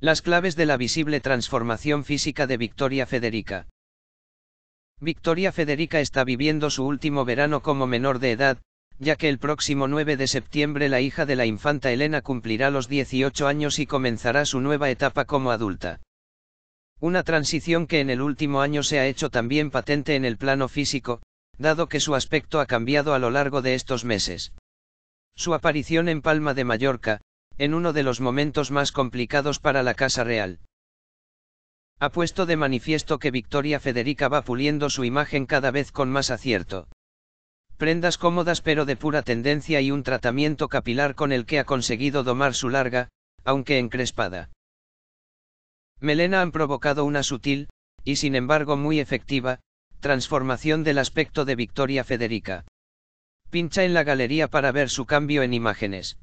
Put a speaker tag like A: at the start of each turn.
A: Las claves de la visible transformación física de Victoria Federica. Victoria Federica está viviendo su último verano como menor de edad, ya que el próximo 9 de septiembre la hija de la infanta Elena cumplirá los 18 años y comenzará su nueva etapa como adulta. Una transición que en el último año se ha hecho también patente en el plano físico, dado que su aspecto ha cambiado a lo largo de estos meses. Su aparición en Palma de Mallorca, en uno de los momentos más complicados para la Casa Real. Ha puesto de manifiesto que Victoria Federica va puliendo su imagen cada vez con más acierto. Prendas cómodas pero de pura tendencia y un tratamiento capilar con el que ha conseguido domar su larga, aunque encrespada. Melena han provocado una sutil, y sin embargo muy efectiva, transformación del aspecto de Victoria Federica. Pincha en la galería para ver
B: su cambio en imágenes.